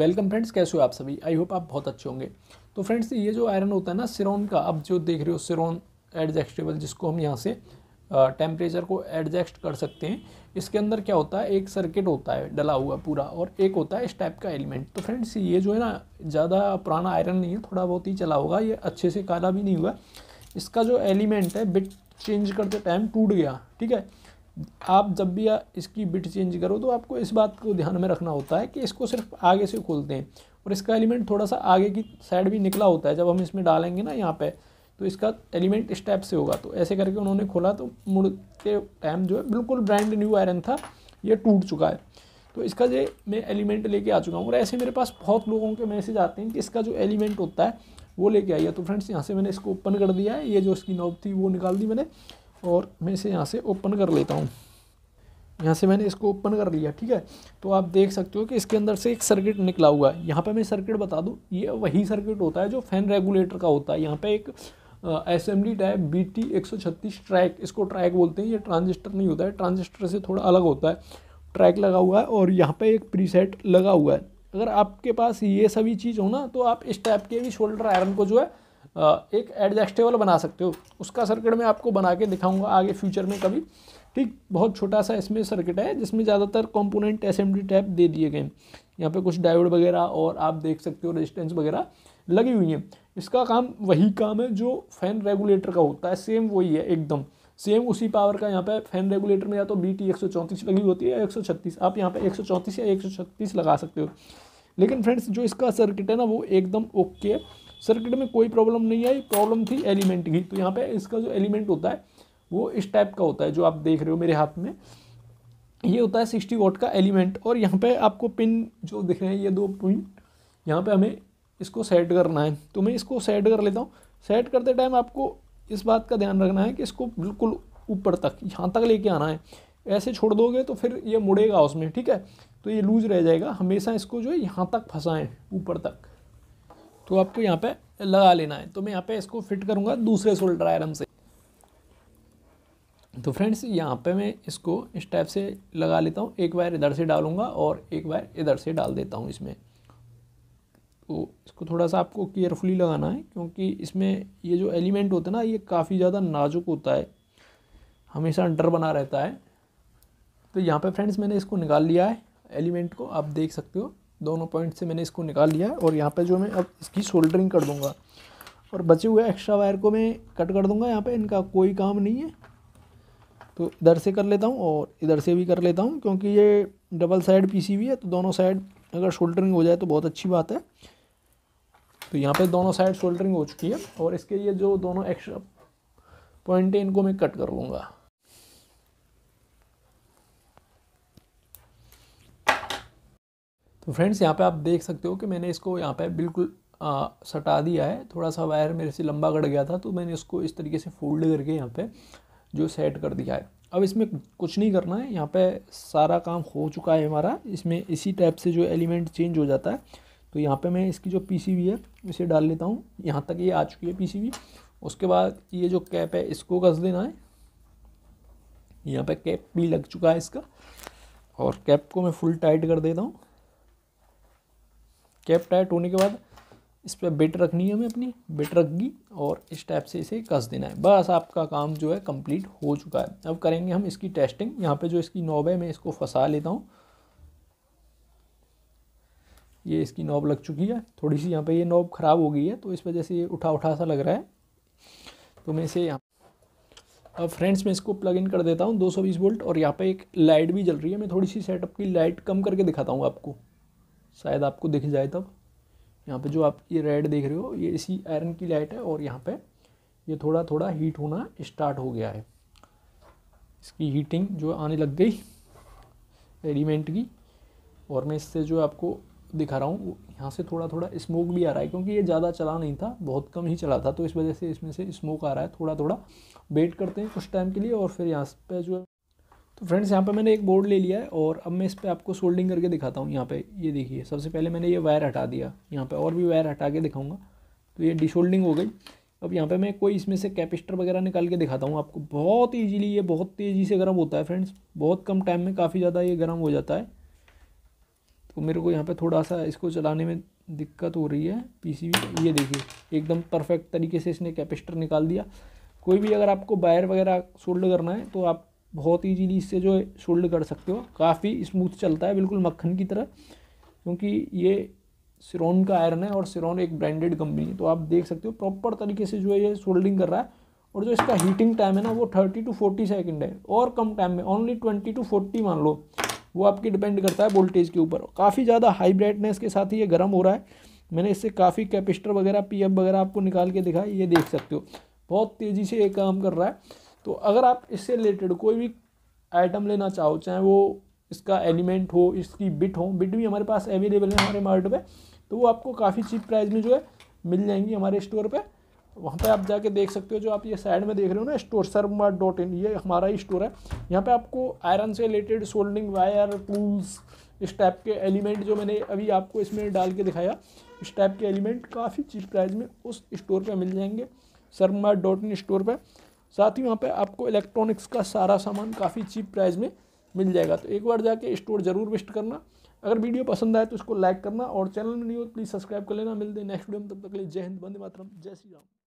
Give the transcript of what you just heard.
welcome friends कैसे हो आप सभी आई होप आप बहुत अच्छे होंगे तो फ्रेंड्स ये जो आयरन होता है ना सिरोन का अब जो देख रहे हो सिरोन एडजस्टेबल जिसको हम यहाँ से टेम्परेचर को एडजस्ट कर सकते हैं इसके अंदर क्या होता है एक सर्किट होता है डला हुआ पूरा और एक होता है इस टाइप का एलिमेंट तो फ्रेंड्स ये जो है ना ज़्यादा पुराना आयरन नहीं है थोड़ा बहुत ही चला होगा ये अच्छे से काला भी नहीं हुआ इसका जो एलिमेंट है बिट चेंज करते टाइम टूट गया ठीक है आप जब भी इसकी बिट चेंज करो तो आपको इस बात को ध्यान में रखना होता है कि इसको सिर्फ आगे से खोलते हैं और इसका एलिमेंट थोड़ा सा आगे की साइड भी निकला होता है जब हम इसमें डालेंगे ना यहाँ पे तो इसका एलिमेंट स्टेप से होगा तो ऐसे करके उन्होंने खोला तो मुड़ के टाइम जो है बिल्कुल ब्रांड न्यू आयरन था ये टूट चुका है तो इसका जो मैं एलिमेंट लेके आ चुका हूँ और ऐसे मेरे पास बहुत लोगों के मैसेज आते हैं कि इसका जो एलिमेंट होता है वो लेके आइए तो फ्रेंड्स यहाँ से मैंने इसको ओपन कर दिया है ये जो इसकी नॉब थी वो निकाल दी मैंने और मैं इसे यहाँ से ओपन कर लेता हूँ यहाँ से मैंने इसको ओपन कर लिया ठीक है तो आप देख सकते हो कि इसके अंदर से एक सर्किट निकला हुआ है यहाँ पे मैं सर्किट बता दूँ ये वही सर्किट होता है जो फ़ैन रेगुलेटर का होता है यहाँ पे एक असेंबली टाइप बी टी एक ट्रैक इसको ट्रैक बोलते हैं ये ट्रांजिस्टर नहीं होता है ट्रांजिस्टर से थोड़ा अलग होता है ट्रैक लगा हुआ है और यहाँ पर एक प्री लगा हुआ है अगर आपके पास ये सभी चीज़ हो ना तो आप इस टाइप के भी शोल्डर आयरन को जो है एक एडजस्टेबल बना सकते हो उसका सर्किट मैं आपको बना के दिखाऊंगा आगे फ्यूचर में कभी ठीक बहुत छोटा सा इसमें सर्किट है जिसमें ज़्यादातर कंपोनेंट एसएमडी टैप दे दिए गए हैं यहाँ पे कुछ डायोड वगैरह और आप देख सकते हो रेजिस्टेंस वगैरह लगी हुई हैं इसका काम वही काम है जो फैन रेगुलेटर का होता है सेम वही है एकदम सेम उसी पावर का यहाँ पे फैन रेगुलेटर में या तो बी टी लगी होती है या एक आप यहाँ पे एक या एक लगा सकते हो लेकिन फ्रेंड्स जो इसका सर्किट है ना वो एकदम ओके है सर्किट में कोई प्रॉब्लम नहीं आई प्रॉब्लम थी एलिमेंट की तो यहाँ पे इसका जो एलिमेंट होता है वो इस टाइप का होता है जो आप देख रहे हो मेरे हाथ में ये होता है सिक्सटी वोट का एलिमेंट और यहाँ पे आपको पिन जो दिख रहे हैं ये दो पॉइंट यहाँ पे हमें इसको सेट करना है तो मैं इसको सेट कर लेता हूँ सेट करते टाइम आपको इस बात का ध्यान रखना है कि इसको बिल्कुल ऊपर तक यहाँ तक लेके आना है ऐसे छोड़ दोगे तो फिर ये मुड़ेगा उसमें ठीक है तो ये लूज रह जाएगा हमेशा इसको जो है यहाँ तक फंसाएँ ऊपर तक तो आपको यहाँ पे लगा लेना है तो मैं यहाँ पे इसको फिट करूँगा दूसरे शोल्डर आयरन से तो फ्रेंड्स यहाँ पे मैं इसको इस टाइप से लगा लेता हूँ एक वायर इधर से डालूंगा और एक वायर इधर से डाल देता हूँ इसमें तो इसको थोड़ा सा आपको केयरफुली लगाना है क्योंकि इसमें ये जो एलिमेंट होता है ना ये काफ़ी ज़्यादा नाजुक होता है हमेशा डर बना रहता है तो यहाँ पे फ्रेंड्स मैंने इसको निकाल लिया है एलिमेंट को आप देख सकते हो दोनों पॉइंट से मैंने इसको निकाल लिया है और यहाँ पे जो मैं अब इसकी सोल्डरिंग कर दूँगा और बचे हुए एक्स्ट्रा वायर को मैं कट कर दूँगा यहाँ पे इनका कोई काम नहीं है तो इधर से कर लेता हूँ और इधर से भी कर लेता हूँ क्योंकि ये डबल साइड पी है तो दोनों साइड अगर शोल्डरिंग हो जाए तो बहुत अच्छी बात है तो यहाँ पर दोनों साइड शोल्डरिंग हो चुकी है और इसके ये जो दोनों एक्स्ट्रा पॉइंट है इनको मैं कट कर लूँगा तो फ्रेंड्स यहाँ पे आप देख सकते हो कि मैंने इसको यहाँ पे बिल्कुल आ, सटा दिया है थोड़ा सा वायर मेरे से लंबा कट गया था तो मैंने इसको इस तरीके से फोल्ड करके यहाँ पे जो सेट कर दिया है अब इसमें कुछ नहीं करना है यहाँ पे सारा काम हो चुका है हमारा इसमें इसी टाइप से जो एलिमेंट चेंज हो जाता है तो यहाँ पर मैं इसकी जो पी है इसे डाल लेता हूँ यहाँ तक ये आ चुकी है पी उसके बाद ये जो कैप है इसको कस देना है यहाँ पर कैप भी लग चुका है इसका और कैप को मैं फुल टाइट कर देता हूँ कैप टाइट होने के बाद इस पर बिट रखनी है हमें अपनी बिट रख दी और इस टाइप से इसे कस देना है बस आपका काम जो है कंप्लीट हो चुका है अब करेंगे हम इसकी टेस्टिंग यहाँ पे जो इसकी नॉब है मैं इसको फंसा लेता हूँ ये इसकी नॉब लग चुकी है थोड़ी सी यहाँ पे ये नॉब ख़राब हो गई है तो इस वजह से ये उठा उठा सा लग रहा है तो मैं इसे यहाँ अब फ्रेंड्स मैं इसको प्लग इन कर देता हूँ दो वोल्ट और यहाँ पर एक लाइट भी जल रही है मैं थोड़ी सी सेटअप की लाइट कम करके दिखाता हूँ आपको शायद आपको दिख जाए तब यहाँ पे जो आप ये रेड देख रहे हो ये इसी आयरन की लाइट है और यहाँ पे ये थोड़ा थोड़ा हीट होना स्टार्ट हो गया है इसकी हीटिंग जो आने लग गई एलिमेंट की और मैं इससे जो आपको दिखा रहा हूँ यहाँ से थोड़ा थोड़ा स्मोक भी आ रहा है क्योंकि ये ज़्यादा चला नहीं था बहुत कम ही चला था तो इस वजह से इसमें से स्मोक आ रहा है थोड़ा थोड़ा वेट करते हैं कुछ टाइम के लिए और फिर यहाँ पर जो तो फ्रेंड्स यहाँ पे मैंने एक बोर्ड ले लिया है और अब मैं इस पर आपको सोल्डिंग करके दिखाता हूँ यहाँ पे ये देखिए सबसे पहले मैंने ये वायर हटा दिया यहाँ पे और भी वायर हटा के दिखाऊंगा तो ये डिसोल्डिंग हो गई अब यहाँ पे मैं कोई इसमें से कैपेसिटर वगैरह निकाल के दिखाता हूँ आपको बहुत ईजीली ये बहुत तेज़ी से गर्म होता है फ्रेंड्स बहुत कम टाइम में काफ़ी ज़्यादा ये गर्म हो जाता है तो मेरे को यहाँ पर थोड़ा सा इसको चलाने में दिक्कत हो रही है पीसीबी ये देखिए एकदम परफेक्ट तरीके से इसने कैपेसिटर निकाल दिया कोई भी अगर आपको वायर वगैरह सोल्ड करना है तो आप बहुत ईजीली इससे जो है शोल्ड कर सकते हो काफ़ी स्मूथ चलता है बिल्कुल मक्खन की तरह क्योंकि ये सिरोन का आयरन है और सिरोन एक ब्रांडेड कंपनी है तो आप देख सकते हो प्रॉपर तरीके से जो है ये सोल्डिंग कर रहा है और जो इसका हीटिंग टाइम है ना वो थर्टी टू फोर्टी सेकेंड है और कम टाइम में ओनली ट्वेंटी टू फोर्टी मान लो वो आपकी डिपेंड करता है वोल्टेज के ऊपर काफ़ी ज़्यादा हाई ब्राइटनेस के साथ ही ये गर्म हो रहा है मैंने इससे काफ़ी कैपिस्टर वगैरह पी वगैरह आपको निकाल के दिखाई ये देख सकते हो बहुत तेज़ी से ये काम कर रहा है तो अगर आप इससे रिलेटेड कोई भी आइटम लेना चाहो चाहे वो इसका एलिमेंट हो इसकी बिट हो बिट भी हमारे पास अवेलेबल है हमारे मार्ट पे तो वो आपको काफ़ी चीप प्राइस में जो है मिल जाएंगी हमारे स्टोर पे वहाँ पे आप जाके देख सकते हो जो आप ये साइड में देख रहे हो ना स्टोर सरमा डॉट इन ये हमारा ही स्टोर है यहाँ पे आपको आयरन से रिलेटेड सोल्डिंग वायर टूल्स इस टाइप के एलिमेंट जो मैंने अभी आपको इसमें डाल के दिखाया इस टाइप के एलिमेंट काफ़ी चीप प्राइस में उस स्टोर पर मिल जाएंगे सरमा डॉट इन स्टोर पर साथ ही वहाँ पे आपको इलेक्ट्रॉनिक्स का सारा सामान काफ़ी चीप प्राइस में मिल जाएगा तो एक बार जाके स्टोर ज़रूर विस्ट करना अगर वीडियो पसंद आए तो इसको लाइक करना और चैनल में नहीं हो तो प्लीज़ सब्सक्राइब कर लेना मिलते हैं नेक्स्ट वीडियो में तब तक के लिए जय हिंद बंदे मातरम जय श्री राम